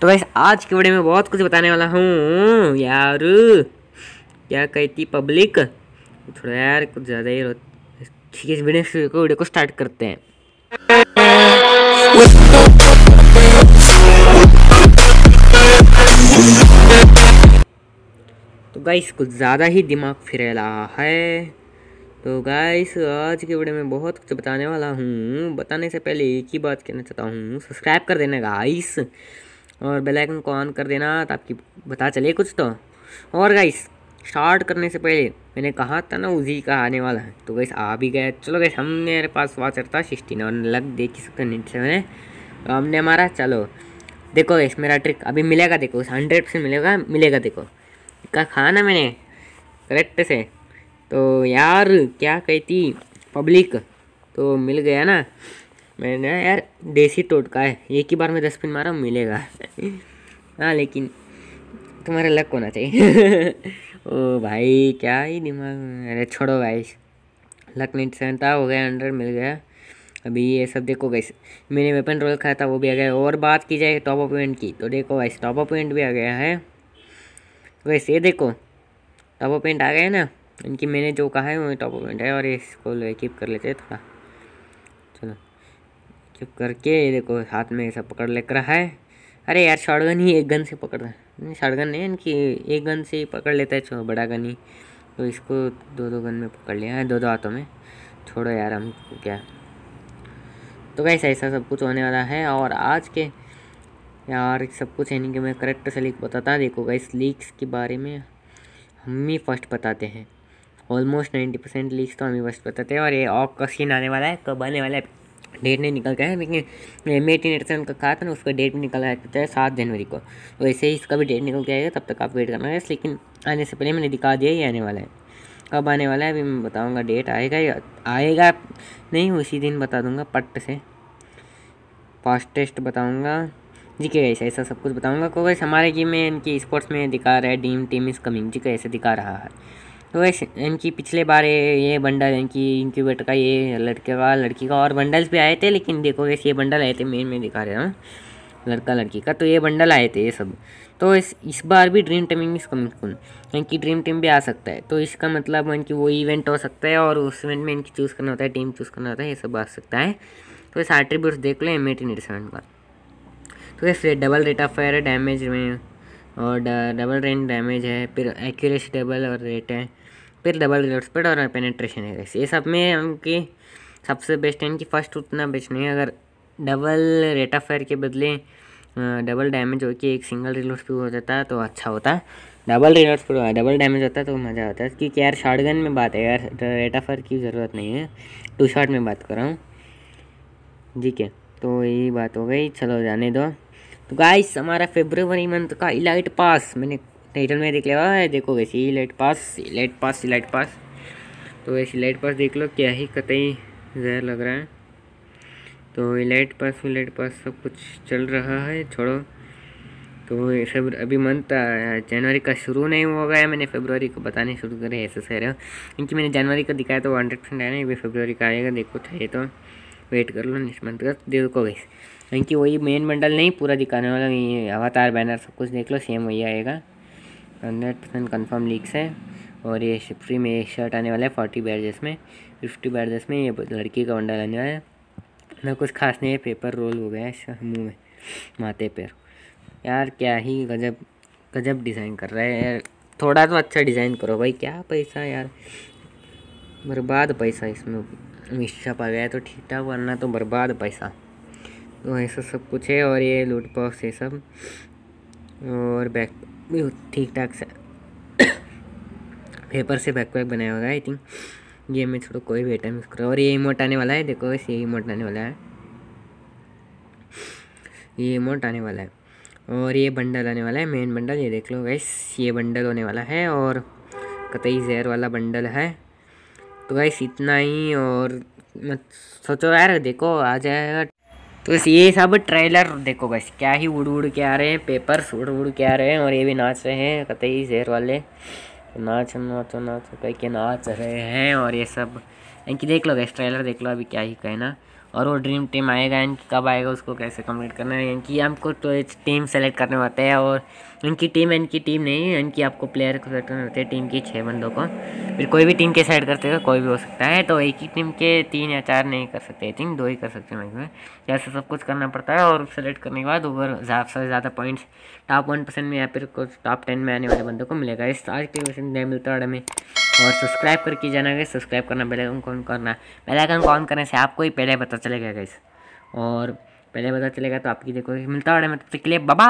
तो भाई आज के वीडियो में बहुत कुछ बताने वाला हूँ यार क्या कहती पब्लिक थोड़ा यार कुछ ज़्यादा ही ठीक है इस को वीडियो को स्टार्ट करते हैं तो गाइस कुछ ज़्यादा ही दिमाग फिरेला है तो गाइस आज के वीडियो में बहुत कुछ बताने वाला हूँ बताने से पहले एक ही बात कहना चाहता हूँ सब्सक्राइब कर देना गाइस और बेल आइकन को ऑन कर देना ताकि बता चले कुछ तो और गाइस स्टार्ट करने से पहले मैंने कहा था ना उसी का आने वाला है तो गैस आ भी गया चलो गैस हमने मेरे पास वाचर था सिक्सटीन और लग देख ही सकते नीट से मैंने तो हमने हमारा चलो देखो गैस मेरा ट्रिक अभी मिलेगा देखो हंड्रेड परसेंट मिलेगा मिलेगा देखो का खा ना मैंने करेक्ट से तो यार क्या कहती पब्लिक तो मिल गया ना मैंने यार देसी टोटका है एक ही बार में दस पिन मारा मिलेगा हाँ लेकिन तुम्हारा लक होना चाहिए ओ भाई क्या ही दिमाग अरे छोड़ो भाई लक नहीं सहता हो गया अंडर मिल गया अभी ये सब देखो गई मैंने वेपन रोल खाया था वो भी आ गया और बात की जाए टॉप ऑफ इवेंट की तो देखो भाई टॉप ऑफ इवेंट भी आ गया है वैसे ये देखो टॉप ऑफ इवेंट आ गया है ना इनकी मैंने जो कहा है वो टॉप ऑफ इवेंट है और इसको कीप कर लेते हैं थोड़ा चलो चुप करके ये देखो हाथ में ऐसा पकड़ लेकर है अरे यार शॉटगन ही एक गन से पकड़ रहा है शॉटगन नहीं इनकी एक गन से ही पकड़ लेता है छो बड़ा गन ही तो इसको दो दो गन में पकड़ लिया है दो दो हाथों में छोड़ो यार हम क्या तो कैसे ऐसा सब कुछ होने वाला है और आज के यार सब कुछ यानी कि मैं करेक्ट से लीक बताता देखो गाइस लीक्स के बारे में हम ही फर्स्ट बताते हैं ऑलमोस्ट नाइन्टी परसेंट लीक्स तो हम ही फर्स्ट बताते हैं और ये ऑक का सीन आने वाला है कब आने वाला है डेट नहीं निकल गया है लेकिन मे एटीन एट से उनका कहा था ना उसका डेट भी निकल आया तो सात जनवरी को वैसे तो ही इसका भी डेट निकल के आएगा तब तक आप वेट करना है लेकिन आने से पहले मैंने दिखा दिया ही आने वाला है कब आने वाला है अभी मैं बताऊँगा डेट आएगा या आएगा नहीं उसी दिन बता दूँगा पट से फास्ट टेस्ट बताऊँगा जी के ऐसे ऐसा सब कुछ बताऊँगा क्योंकि तो वैसे हमारे गेम में इनकी स्पोर्ट्स में दिखा रहा है डीम टीम इज़ कमिंग जी के ऐसे दिखा रहा है तो वैसे इनकी पिछले बार ये बंडल इनकी इंक्यूबेटर का ये लड़के का लड़की का और बंडल्स भी आए थे लेकिन देखो वैसे ये बंडल आए थे मेन में दिखा रहा हूँ लड़का लड़की का तो ये बंडल आए थे ये सब तो इस इस बार भी ड्रीम टीम इज कमिंग सुन इनकी ड्रीम टीम भी आ सकता है तो इसका मतलब इनकी वो इवेंट हो सकता है और उस इवेंट में इनकी चूज़ करना होता है टीम चूज़ करना होता है ये सब आ सकता है तो इस आर्ट्रीब्यूट्स देख लो एम एटी का तो ये double rate of fire damage में और डबल रेंज डैमेज है फिर एक्यूरेसी डबल और रेट है फिर डबल रेट स्पीड और पेनेट्रेशन है ये सब में हमकी सबसे बेस्ट है कि फर्स्ट उतना बेस्ट नहीं है अगर डबल रेट ऑफ फायर के बदले डबल डैमेज हो के एक सिंगल रिलोड स्पीड हो जाता तो अच्छा होता double reload speed double damage होता तो मज़ा आता क्योंकि यार शॉटगन में बात है यार रेट ऑफ फायर की ज़रूरत नहीं है टू शॉट में बात कर रहा हूँ ठीक है तो यही बात हो गई चलो जाने दो तो गाइस हमारा फेब्रवरी मंथ का इलाइट पास मैंने टाइटल में देख लिया है देखो वैसे ही elite pass elite pass elite pass तो वैसे इलाइट पास देख लो क्या ही कतई जहर लग रहा है तो इलाइट पास इलाइट पास सब कुछ चल रहा है छोड़ो तो सब अभी मंथ जनवरी का शुरू नहीं हो गया मैंने फेब्रवरी को बताने शुरू करे ऐसे सह रहे क्योंकि मैंने जनवरी का दिखाया तो हंड्रेड परसेंट आया ना फेब्रवरी का आएगा देखो चाहिए तो वेट कर लो नेक्स्ट मंथ का देखो वैसे क्योंकि वही मेन मंडल नहीं पूरा दिखाने वाला ये अवतार बैनर सब कुछ देख लो सेम वही आएगा हंड्रेड परसेंट कन्फर्म लीक्स है और ये फ्री में एक शर्ट आने वाला है फोर्टी बैरजेस में फिफ्टी बैरजेस में ये लड़की का मंडल आने वाला है ना कुछ खास नहीं है पेपर रोल हो गया है मुँह में माथे पर यार क्या ही गजब गजब डिज़ाइन कर रहा है यार थोड़ा तो अच्छा डिज़ाइन करो भाई क्या पैसा यार बर्बाद पैसा इसमें मिक्सअप आ गया तो ठीक ठाक वरना तो बर्बाद पैसा ऐसा सब कुछ है और ये लूट बॉक्स है सब और बैक भी ठीक ठाक से पेपर से बैक पैक बनाया होगा आई थिंक ये मैं छोड़ो कोई भी आइटम यूज़ करो और ये इमोट आने वाला है देखो बस ये इमोट आने वाला है ये इमोट आने वाला है और ये बंडल आने वाला है मेन बंडल ये देख लो गैस ये बंडल होने वाला है और कतई जहर वाला बंडल है तो गैस इतना ही और मत सोचो यार देखो आ जाएगा तो बस ये सब ट्रेलर देखो बस क्या ही उड़ उड़ के आ रहे हैं पेपर्स उड़ उड़ के आ रहे हैं और ये भी नाच रहे हैं कतई शेर वाले नाच नाच नाच कह के नाच रहे हैं और ये सब इनकी देख लो गैस ट्रेलर देख लो अभी क्या ही कहना और वो ड्रीम टीम आएगा एंड कब आएगा उसको कैसे कम्प्लीट करना है तो इनकी आपको तो टीम सेलेक्ट करने होता है और इनकी टीम इनकी टीम नहीं है इनकी आपको प्लेयर को सेलेक्ट करने होता है टीम की छः बंदों को फिर कोई भी टीम के सेलेक्ट करते हो कोई भी हो सकता है तो एक ही टीम के तीन या चार नहीं कर सकते थिंक दो ही कर सकते हैं मैं ऐसा सब कुछ करना पड़ता है और सेलेक्ट करने के बाद ओवर ज़्यादा से ज़्यादा पॉइंट्स टॉप वन परसेंट में या फिर कुछ टॉप टेन में आने वाले बंदों को मिलेगा इस आज के मिलता और हमें और सब्सक्राइब करके जाना गई सब्सक्राइब करना बेल आइकन कौन करना बेल आइकन कौन करने से आपको ही पहले पता चलेगा गई और पहले पता चलेगा तो आपकी देखो मिलता है मतलब तक के लिए बाबा